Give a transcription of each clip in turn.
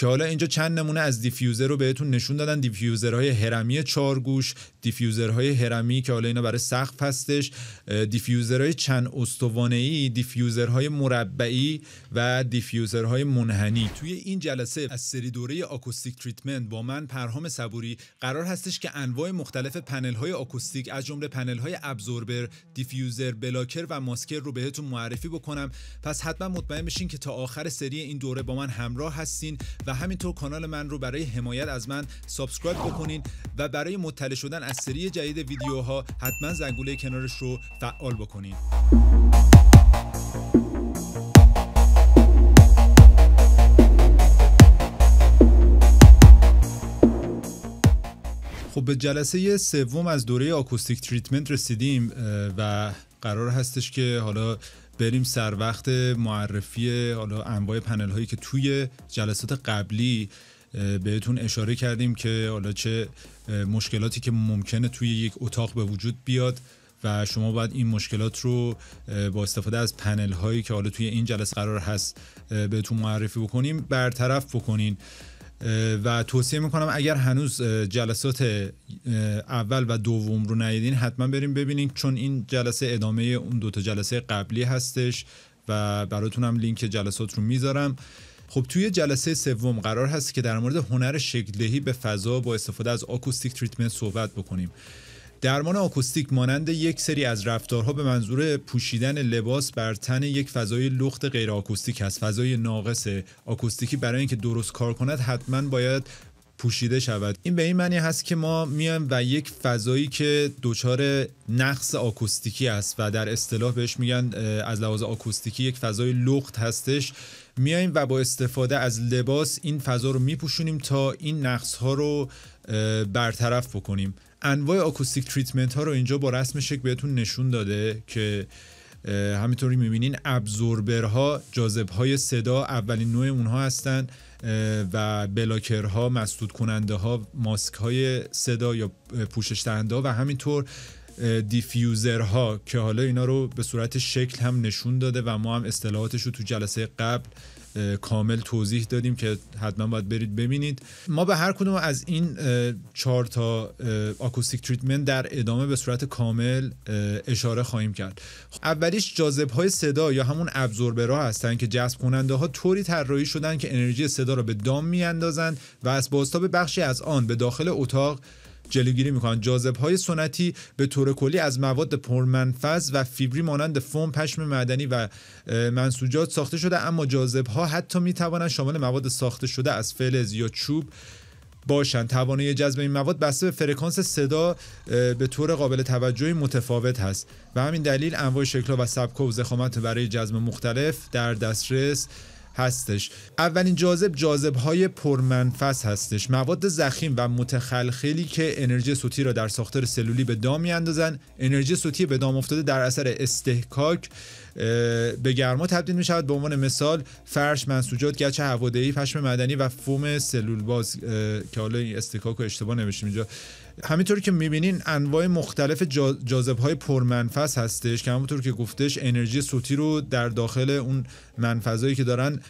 که حالا اینجا چند نمونه از دیفیوزر رو بهتون نشون دادن دیفیوزرهای هرمی چارگوش دیفیوزرهای هرمی که حالا اینا برای سقف هستش دیفیوزرهای چند استوانه ای دیفیوزرهای مربعی و دیفیوزرهای منحنی توی این جلسه از سری دوره آکوستیک تریتمنت با من پرهام صبوری قرار هستش که انواع مختلف پنل های آکوستیک از جمله پنل های ابزوربر دیفیوزر بلاکر و ماسکر رو بهتون معرفی بکنم پس حتما مطمئن بشین که تا آخر سری این دوره با من همراه هستین و و همینطور کانال من رو برای حمایت از من سابسکرایب بکنین و برای مطلع شدن از سری جدید ویدیوها حتما زنگوله کنارش رو فعال بکنین خب به جلسه سوم از دوره آکوستیک تریتمنت رسیدیم و قرار هستش که حالا بریم سر وقت معرفی حالا انواع پنل هایی که توی جلسات قبلی بهتون اشاره کردیم که حالا چه مشکلاتی که ممکنه توی یک اتاق به وجود بیاد و شما باید این مشکلات رو با استفاده از پنل هایی که حالا توی این جلسه قرار هست بهتون معرفی بکنیم برطرف بکنین و توصیه میکنم اگر هنوز جلسات اول و دوم رو ندیدین حتما بریم ببینین چون این جلسه ادامه اون دوتا جلسه قبلی هستش و براتونم لینک جلسات رو میذارم خب توی جلسه سوم قرار هست که در مورد هنر شکلدهی به فضا با استفاده از آکوستیک تریتمنت صحبت بکنیم درمان آکوستیک مانند یک سری از رفتارها به منظور پوشیدن لباس بر تن یک فضای لخت غیر آکوستیک هست فضای ناقص آکوستیکی برای اینکه درست کار کند حتما باید پوشیده شود این به این معنی هست که ما میایم و یک فضایی که دچار نقص آکوستیکی است و در اصطلاح بهش میگن از لحاظ آکوستیکی یک فضای لخت هستش میایم و با استفاده از لباس این فضا رو میپوشونیم تا این نقص ها رو برطرف بکنیم انواع آکوستیک تریتمنت ها رو اینجا با رسم شکل بهتون نشون داده که همینطوری میبینین ابزوربرها جاذب های صدا اولین نوع اونها هستن و ها مسدود کننده ها ماسک های صدا یا پوشش دهنده ها و همینطور ها که حالا اینا رو به صورت شکل هم نشون داده و ما هم اصطلاحاتش رو تو جلسه قبل کامل توضیح دادیم که حتما باید برید ببینید ما به هر کدوم از این چهار تا آکوستیک تریتمنت در ادامه به صورت کامل اشاره خواهیم کرد اولیش جاذب های صدا یا همون ابزوربرا هستن که جذب کننده ها طوری طراحی شدن که انرژی صدا را به دام میاندازند و از بازتاب بخشی از آن به داخل اتاق جلوگیری میکنن جاذب های سنتی به طور کلی از مواد پرمنفذ و فیبری مانند فوم پشم معدنی و منسوجات ساخته شده اما جاذب ها حتی می شامل مواد ساخته شده از فلز یا چوب باشند توانایی جذب این مواد بسته به فرکانس صدا به طور قابل توجهی متفاوت هست و همین دلیل انواع شکلها و سبکها و زخامت برای جذب مختلف در دسترس هستش اولین جاذب جاذب های پرمنفس هستش مواد زخیم و متخلخلی که انرژی صوتی را در ساختار سلولی به دام اندازن انرژی صوتی به دام افتاده در اثر استحکاک به گرما تبدیل می شود به عنوان مثال فرش منسوجات گچ هوادهی پشم مدنی و فوم سلول باز که حالا این استکاک و اشتباه نوشتیم اینجا همینطور که میبینین انواع مختلف جاذب های پرمنفذ هستش که همونطور که گفتش انرژی صوتی رو در داخل اون منفذهایی که دارن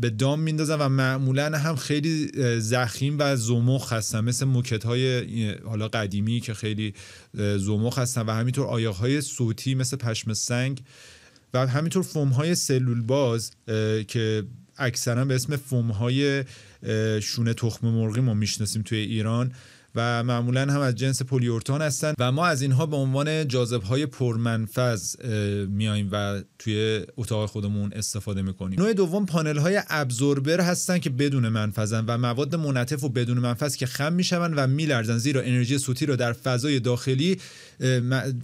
به دام میندازن و معمولا هم خیلی زخیم و زمخ هستن مثل موکت های حالا قدیمی که خیلی زمخ هستن و همینطور آیاهای صوتی مثل پشم سنگ و همینطور فوم های سلول باز که اکثرا به اسم فوم های شونه تخم مرغی ما میشناسیم توی ایران و معمولا هم از جنس پلیورتان هستن و ما از اینها به عنوان جاذب های پرمنفذ میایم و توی اتاق خودمون استفاده میکنیم نوع دوم پانل های ابزوربر هستن که بدون منفزن و مواد منطف و بدون منفذ که خم میشون و میلرزن زیرا انرژی سوتی رو در فضای داخلی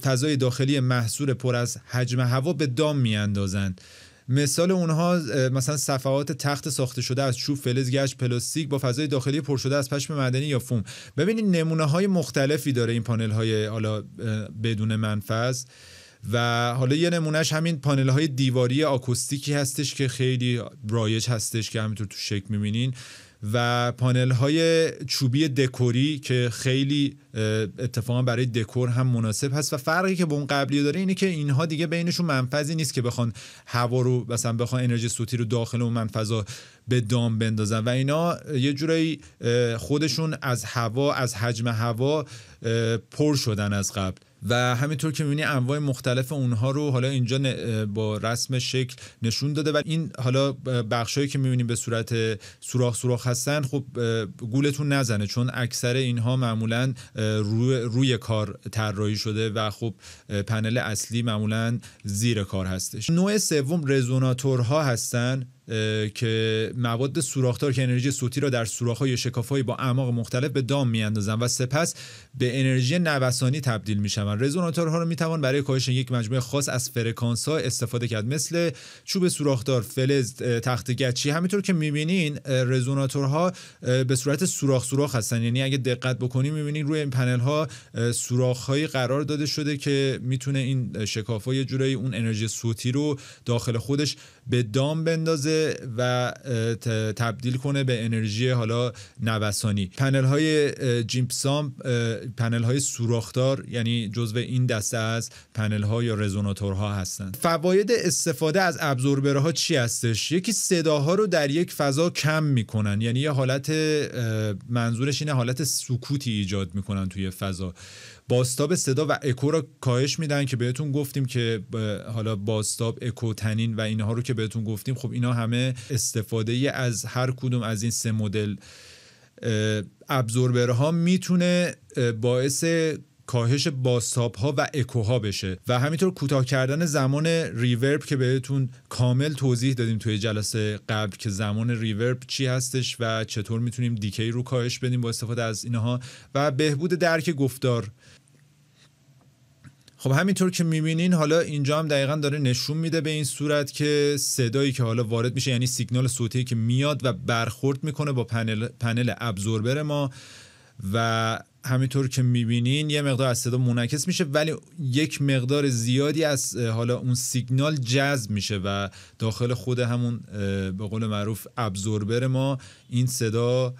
فضای داخلی محصول پر از حجم هوا به دام میاندازند مثال اونها مثلا صفحات تخت ساخته شده از چوب فلز گچ پلاستیک با فضای داخلی پر شده از پشم معدنی یا فوم ببینید نمونه های مختلفی داره این پانل های حالا بدون منفذ و حالا یه نمونهش همین پانل های دیواری آکوستیکی هستش که خیلی رایج هستش که همینطور تو شکل میبینین و پانل های چوبی دکوری که خیلی اتفاقا برای دکور هم مناسب هست و فرقی که به اون قبلی داره اینه که اینها دیگه بینشون منفذی نیست که بخوان هوا رو مثلا بخوان انرژی صوتی رو داخل اون منفضا به دام بندازن و اینا یه جورایی خودشون از هوا از حجم هوا پر شدن از قبل و همینطور که میبینی انواع مختلف اونها رو حالا اینجا با رسم شکل نشون داده و این حالا بخشایی که میبینیم به صورت سوراخ سوراخ هستن خب گولتون نزنه چون اکثر اینها معمولا روی, روی کار طراحی شده و خب پنل اصلی معمولا زیر کار هستش نوع سوم رزوناتورها هستن که مواد سوراخدار که انرژی صوتی را در های یا شکاف‌های با اعماق مختلف به دام می‌اندازند و سپس به انرژی نوسانی تبدیل می‌شوند. رزوناتورها را توان برای کاهش یک مجموعه خاص از ها استفاده کرد مثل چوب سوراخدار، فلز، تخت گچی. همینطور که می‌بینین رزوناتورها به صورت سوراخ سوراخ هستن یعنی اگه دقت می بینین روی این پنل‌ها سوراخ‌هایی قرار داده شده که می‌تونه این شکاف یه جورایی اون انرژی صوتی رو داخل خودش به دام بندازه و تبدیل کنه به انرژی حالا نوسانی پنل های جیمپسام پنل های سوراخدار یعنی جزو این دسته از پنل ها یا ها هستند فواید استفاده از ها چی هستش یکی صداها رو در یک فضا کم میکنن یعنی یه حالت منظورش اینه حالت سکوتی ایجاد میکنن توی فضا باستاب صدا و اکو را کاهش میدن که بهتون گفتیم که حالا باستاب اکو تنین و اینها رو که بهتون گفتیم خب اینا همه استفاده از هر کدوم از این سه مدل ها میتونه باعث کاهش باستاب ها و ها بشه و همینطور کوتاه کردن زمان ریورب که بهتون کامل توضیح دادیم توی جلسه قبل که زمان ریورب چی هستش و چطور میتونیم دیکی رو کاهش بدیم با استفاده از اینها و بهبود درک گفتار خب همینطور که میبینین حالا اینجا هم دقیقا داره نشون میده به این صورت که صدایی که حالا وارد میشه یعنی سیگنال صوتی که میاد و برخورد میکنه با پنل, پنل ابزوربر ما و همینطور که میبینین یه مقدار از صدا منعکس میشه ولی یک مقدار زیادی از حالا اون سیگنال جذب میشه و داخل خود همون به قول معروف ابزوربر ما این صدا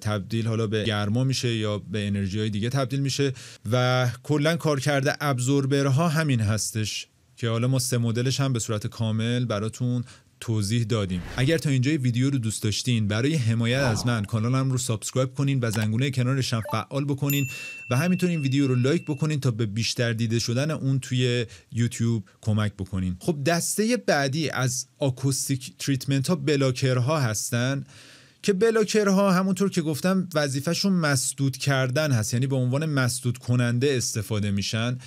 تبدیل حالا به گرما میشه یا به انرژی های دیگه تبدیل میشه و کلا کار کرده ها همین هستش که حالا ما سه مدلش هم به صورت کامل براتون توضیح دادیم اگر تا اینجای ویدیو رو دوست داشتین برای حمایت از من کانالم رو سابسکرایب کنین و زنگونه کنارش هم فعال بکنین و همینطور این ویدیو رو لایک بکنین تا به بیشتر دیده شدن اون توی یوتیوب کمک بکنین خب دسته بعدی از آکوستیک تریتمنت ها بلاکرها هستن که بلاکرها همونطور که گفتم وظیفهشون مسدود کردن هست یعنی به عنوان مسدود کننده استفاده میشن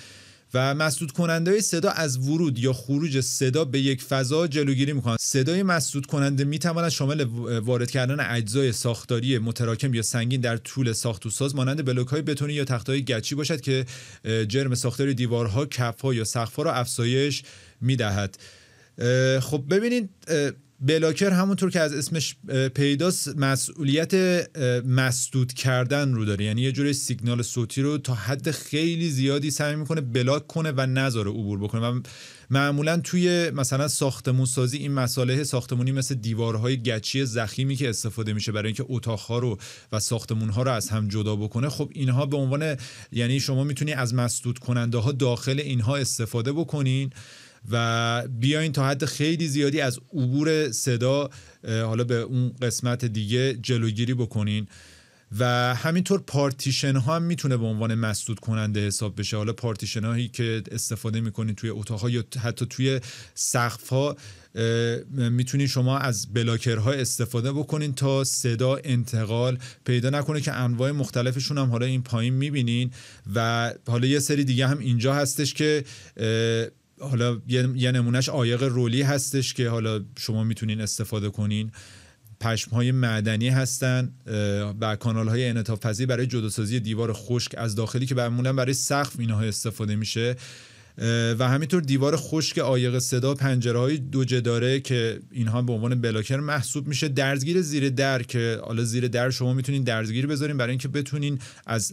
و مسدود کننده های صدا از ورود یا خروج صدا به یک فضا جلوگیری میکنن صدای مسدود کننده میتواند شامل وارد کردن اجزای ساختاری متراکم یا سنگین در طول ساخت و ساز مانند بلوک های بتونی یا تخت های گچی باشد که جرم ساختاری دیوارها کف ها یا سقف را افزایش میدهد خب ببینید بلاکر همونطور که از اسمش پیداست مسئولیت مسدود کردن رو داره یعنی یه جور سیگنال صوتی رو تا حد خیلی زیادی سعی میکنه بلاک کنه و نذاره عبور بکنه و معمولا توی مثلا ساختمون سازی این مساله ساختمونی مثل دیوارهای گچی زخیمی که استفاده میشه برای اینکه اتاقها رو و ساختمونها رو از هم جدا بکنه خب اینها به عنوان یعنی شما میتونی از مسدود کننده ها داخل اینها استفاده بکنین و بیاین تا حد خیلی زیادی از عبور صدا حالا به اون قسمت دیگه جلوگیری بکنین و همینطور پارتیشن ها هم میتونه به عنوان مسدود کننده حساب بشه حالا پارتیشن هایی که استفاده میکنین توی اتاق ها یا حتی توی سقف ها میتونین شما از ها استفاده بکنین تا صدا انتقال پیدا نکنه که انواع مختلفشون هم حالا این پایین میبینین و حالا یه سری دیگه هم اینجا هستش که حالا یه, نمونهش آیق رولی هستش که حالا شما میتونین استفاده کنین پشم های معدنی هستن و کانال های انتافزی برای جداسازی دیوار خشک از داخلی که معمولا برای سقف اینها استفاده میشه و همینطور دیوار خشک عایق صدا پنجره های دوجه داره که اینها به عنوان بلاکر محسوب میشه درزگیر زیر در که حالا زیر در شما میتونین درزگیر بذارین برای اینکه بتونین از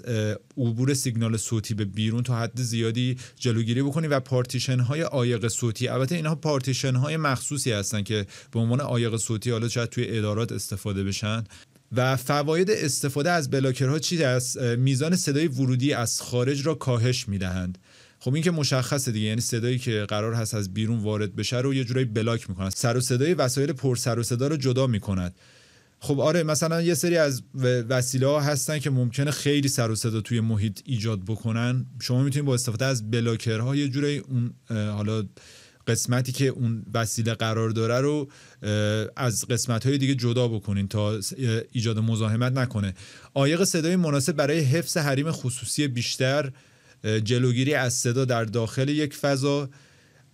عبور سیگنال صوتی به بیرون تا حد زیادی جلوگیری بکنین و پارتیشن های عایق صوتی البته اینها پارتیشن های مخصوصی هستن که به عنوان عایق صوتی حالا شاید توی ادارات استفاده بشن و فواید استفاده از بلاکرها چی است میزان صدای ورودی از خارج را کاهش میدهند خب این که مشخصه دیگه یعنی صدایی که قرار هست از بیرون وارد بشه رو یه جورایی بلاک میکنن سر و صدای وسایل پر سر و صدا رو جدا میکند خب آره مثلا یه سری از وسیله ها هستن که ممکنه خیلی سر و صدا توی محیط ایجاد بکنن شما میتونید با استفاده از بلاکرها یه جورایی اون حالا قسمتی که اون وسیله قرار داره رو از قسمت های دیگه جدا بکنین تا ایجاد مزاحمت نکنه عایق صدای مناسب برای حفظ حریم خصوصی بیشتر جلوگیری از صدا در داخل یک فضا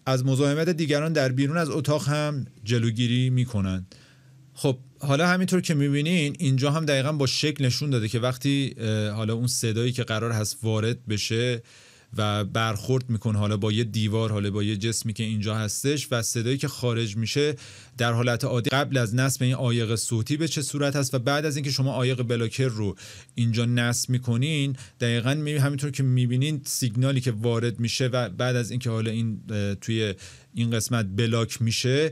از مزاحمت دیگران در بیرون از اتاق هم جلوگیری میکنند خب حالا همینطور که میبینین اینجا هم دقیقا با شکل نشون داده که وقتی حالا اون صدایی که قرار هست وارد بشه و برخورد میکن حالا با یه دیوار حالا با یه جسمی که اینجا هستش و صدایی که خارج میشه در حالت عادی قبل از نصب این عایق صوتی به چه صورت هست و بعد از اینکه شما عایق بلاکر رو اینجا نصب میکنین دقیقا می همینطور که میبینین سیگنالی که وارد میشه و بعد از اینکه حالا این توی این قسمت بلاک میشه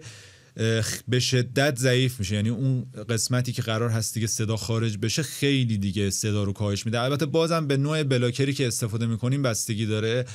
به شدت ضعیف میشه یعنی اون قسمتی که قرار هست دیگه صدا خارج بشه خیلی دیگه صدا رو کاهش میده البته بازم به نوع بلاکری که استفاده میکنیم بستگی داره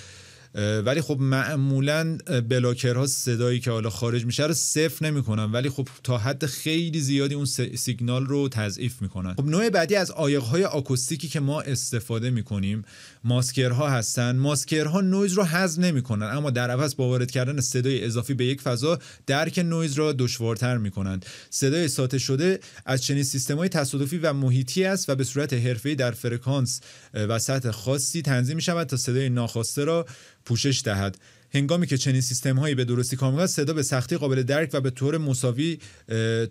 ولی خب معمولا بلاکرها صدایی که حالا خارج میشه رو صفر نمیکنن ولی خب تا حد خیلی زیادی اون سیگنال رو تضعیف میکنن خب نوع بعدی از آیقهای آکوستیکی که ما استفاده میکنیم ماسکرها هستن ماسکرها نویز رو حذف نمیکنن اما در عوض با وارد کردن صدای اضافی به یک فضا درک نویز را دشوارتر میکنند صدای ساطع شده از چنین های تصادفی و محیطی است و به صورت ای در فرکانس و سطح خاصی تنظیم می شود تا صدای ناخواسته را پوشش دهد هنگامی که چنین سیستم هایی به درستی کامل صدا به سختی قابل درک و به طور مساوی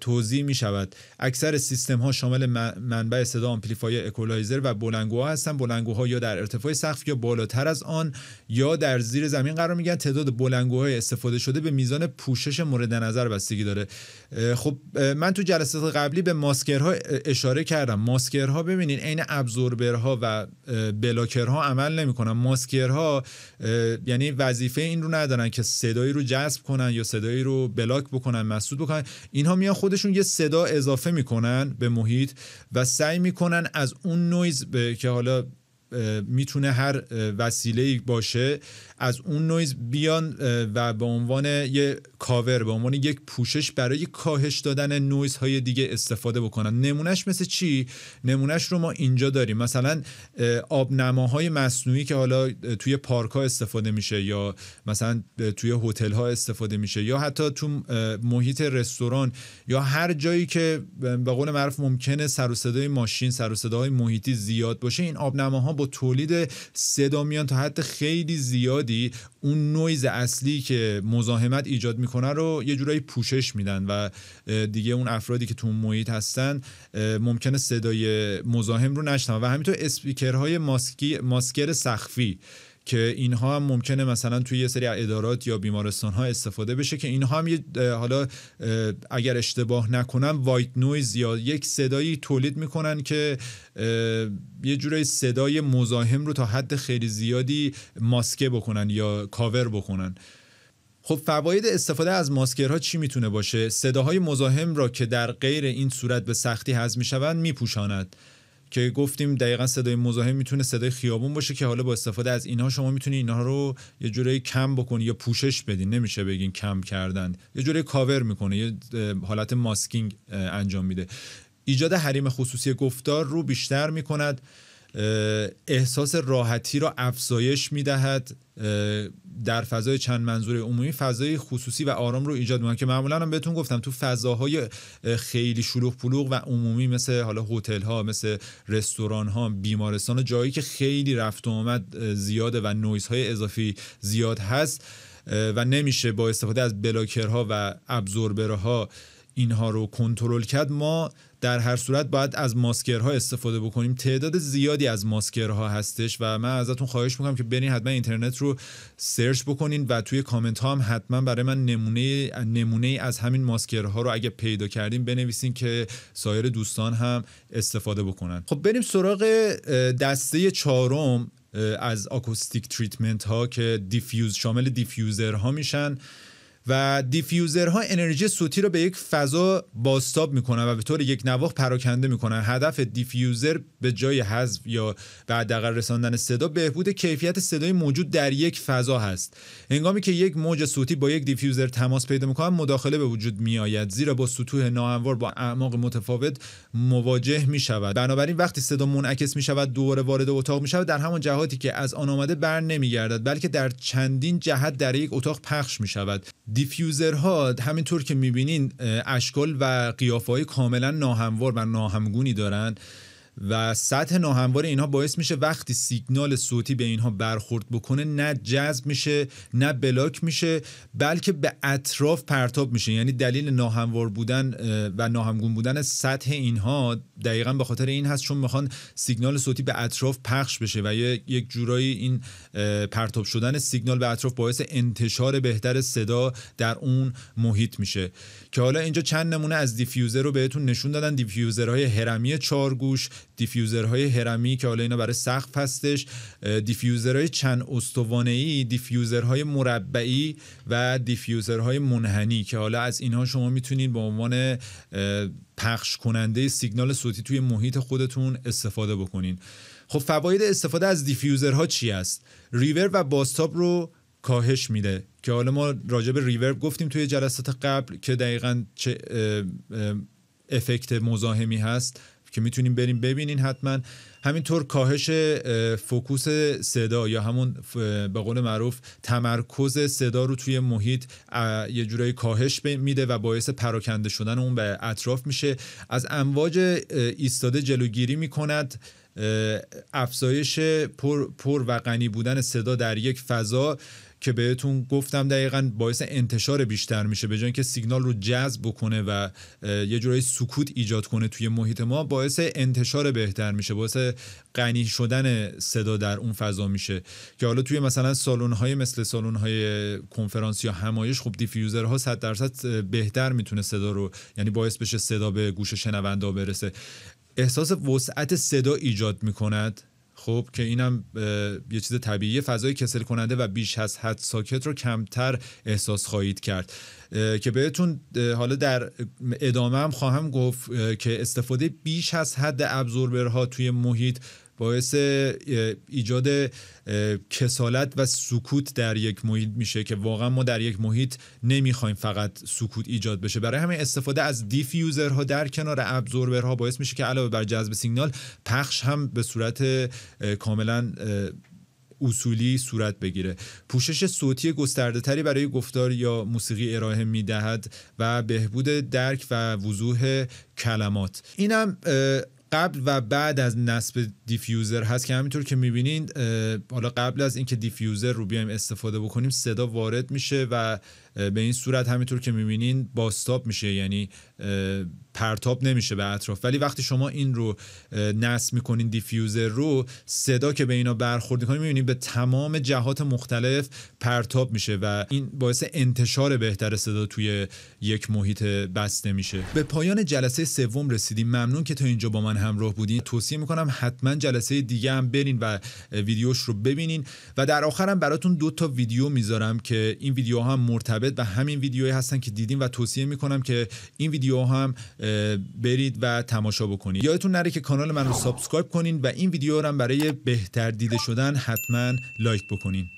توضیح می شود اکثر سیستم ها شامل منبع صدا آمپلیفایر اکولایزر و بلندگوها هستند بلندگوها یا در ارتفاع سقف یا بالاتر از آن یا در زیر زمین قرار گن تعداد بلندگوهای استفاده شده به میزان پوشش مورد نظر بستگی داره خب من تو جلسات قبلی به ماسکرها اشاره کردم ماسکرها ببینین عین ابزوربرها و بلاکرها عمل نمیکنن ماسکرها یعنی وظیفه این رو ندارن که صدایی رو جذب کنن یا صدایی رو بلاک بکنن مسدود بکنن اینها میان خودشون یه صدا اضافه میکنن به محیط و سعی میکنن از اون نویز که حالا میتونه هر وسیله باشه از اون نویز بیان و به عنوان یه کاور به عنوان یک پوشش برای کاهش دادن نویز های دیگه استفاده بکنن نمونهش مثل چی نمونهش رو ما اینجا داریم مثلا آبنماهای مصنوعی که حالا توی پارک ها استفاده میشه یا مثلا توی هتل ها استفاده میشه یا حتی تو محیط رستوران یا هر جایی که به قول معروف ممکنه سر و صدای ماشین سر و صدای محیطی زیاد باشه این آبنماها با تولید صدا میان تا حد خیلی زیاد زیادی اون نویز اصلی که مزاحمت ایجاد میکنه رو یه جورایی پوشش میدن و دیگه اون افرادی که تو محیط هستن ممکنه صدای مزاحم رو نشنون و همینطور اسپیکرهای ماسکی ماسکر سخفی که اینها هم ممکنه مثلا توی یه سری ادارات یا بیمارستان ها استفاده بشه که اینها هم حالا اگر اشتباه نکنم وایت نویز یا یک صدایی تولید میکنن که یه جورای صدای مزاحم رو تا حد خیلی زیادی ماسکه بکنن یا کاور بکنن خب فواید استفاده از ماسکرها چی میتونه باشه صداهای مزاحم را که در غیر این صورت به سختی هضم میشوند میپوشاند که گفتیم دقیقا صدای مزاحم میتونه صدای خیابون باشه که حالا با استفاده از اینها شما میتونید اینها رو یه جوری کم بکنی یا پوشش بدین نمیشه بگین کم کردن یه جوری کاور میکنه یه حالت ماسکینگ انجام میده ایجاد حریم خصوصی گفتار رو بیشتر میکند احساس راحتی را افزایش میدهد در فضای چند منظور عمومی فضای خصوصی و آرام رو ایجاد میکنن که معمولا هم بهتون گفتم تو فضاهای خیلی شلوغ پلوغ و عمومی مثل حالا هتل ها مثل رستوران ها بیمارستان جایی که خیلی رفت و آمد زیاده و نویس های اضافی زیاد هست و نمیشه با استفاده از بلاکرها و ابزوربرها اینها رو کنترل کرد ما در هر صورت باید از ماسکرها استفاده بکنیم تعداد زیادی از ماسکرها هستش و من ازتون خواهش میکنم که برین حتما اینترنت رو سرچ بکنین و توی کامنت ها هم حتما برای من نمونه نمونه از همین ماسکرها رو اگه پیدا کردیم بنویسین که سایر دوستان هم استفاده بکنن خب بریم سراغ دسته چهارم از آکوستیک تریتمنت ها که دیفیوز شامل دیفیوزر ها میشن و دیفیوزرها انرژی صوتی رو به یک فضا باستاب میکنن و به طور یک نواخ پراکنده میکنن هدف دیفیوزر به جای حذف یا بعد حداقل رساندن صدا بهبود کیفیت صدای موجود در یک فضا هست هنگامی که یک موج صوتی با یک دیفیوزر تماس پیدا میکنه مداخله به وجود میآید زیرا با سطوح ناهموار با اعماق متفاوت مواجه میشود بنابراین وقتی صدا منعکس میشود دوباره وارد اتاق میشود در همان جهاتی که از آن آمده بر نمیگردد بلکه در چندین جهت در یک اتاق پخش میشود ها همینطور که میبینین اشکال و قیافه های کاملا ناهموار و ناهمگونی دارند و سطح ناهموار اینها باعث میشه وقتی سیگنال صوتی به اینها برخورد بکنه نه جذب میشه نه بلاک میشه بلکه به اطراف پرتاب میشه یعنی دلیل ناهموار بودن و ناهمگون بودن سطح اینها دقیقا به خاطر این هست چون میخوان سیگنال صوتی به اطراف پخش بشه و یک جورایی این پرتاب شدن سیگنال به اطراف باعث انتشار بهتر صدا در اون محیط میشه که حالا اینجا چند نمونه از دیفیوزر رو بهتون نشون دادن دیفیوزرهای هرمی چارگوش دیفیوزر های هرمی که حالا اینا برای سقف هستش های چند استوانه ای های مربعی و دیفیوزر های منحنی که حالا از اینها شما میتونید به عنوان پخش کننده سیگنال صوتی توی محیط خودتون استفاده بکنین خب فواید استفاده از دیفیوزرها چی است ریور و باستاب رو کاهش میده که حالا ما راجع به ریورب گفتیم توی جلسات قبل که دقیقا چه افکت مزاحمی هست که میتونیم بریم ببینین حتما همینطور کاهش فوکوس صدا یا همون به قول معروف تمرکز صدا رو توی محیط یه جورایی کاهش میده و باعث پراکنده شدن اون به اطراف میشه از امواج ایستاده جلوگیری میکند افزایش پر, پر و غنی بودن صدا در یک فضا که بهتون گفتم دقیقا باعث انتشار بیشتر میشه به جای اینکه سیگنال رو جذب بکنه و یه جورایی سکوت ایجاد کنه توی محیط ما باعث انتشار بهتر میشه باعث غنی شدن صدا در اون فضا میشه که حالا توی مثلا سالن های مثل سالن های کنفرانس یا همایش خب دیفیوزر ها 100 درصد بهتر میتونه صدا رو یعنی باعث بشه صدا به گوش شنونده برسه احساس وسعت صدا ایجاد میکند خب که اینم یه چیز طبیعی فضای کسل کننده و بیش از حد ساکت رو کمتر احساس خواهید کرد که بهتون حالا در ادامه هم خواهم گفت که استفاده بیش از حد ابزوربرها توی محیط باعث ایجاد کسالت و سکوت در یک محیط میشه که واقعا ما در یک محیط نمیخوایم فقط سکوت ایجاد بشه برای همین استفاده از دیفیوزرها در کنار ها باعث میشه که علاوه بر جذب سیگنال پخش هم به صورت کاملا اصولی صورت بگیره پوشش صوتی گسترده تری برای گفتار یا موسیقی ارائه میدهد و بهبود درک و وضوح کلمات اینم قبل و بعد از نصب دیفیوزر هست که همینطور که میبینین حالا قبل از اینکه دیفیوزر رو بیایم استفاده بکنیم صدا وارد میشه و به این صورت همینطور که میبینین باستاب میشه یعنی پرتاب نمیشه به اطراف ولی وقتی شما این رو نصب میکنین دیفیوزر رو صدا که به اینا برخورد میکنین میبینین به تمام جهات مختلف پرتاب میشه و این باعث انتشار بهتر صدا توی یک محیط بسته میشه به پایان جلسه سوم رسیدیم ممنون که تا اینجا با من همراه بودین توصیه میکنم حتما جلسه دیگه هم برین و ویدیوش رو ببینین و در آخرم براتون دو تا ویدیو میذارم که این ویدیو هم مرتبط مرتبط به همین ویدیوی هستن که دیدیم و توصیه میکنم که این ویدیو هم برید و تماشا بکنید یادتون نره که کانال من رو سابسکرایب کنین و این ویدیو رو هم برای بهتر دیده شدن حتما لایک بکنین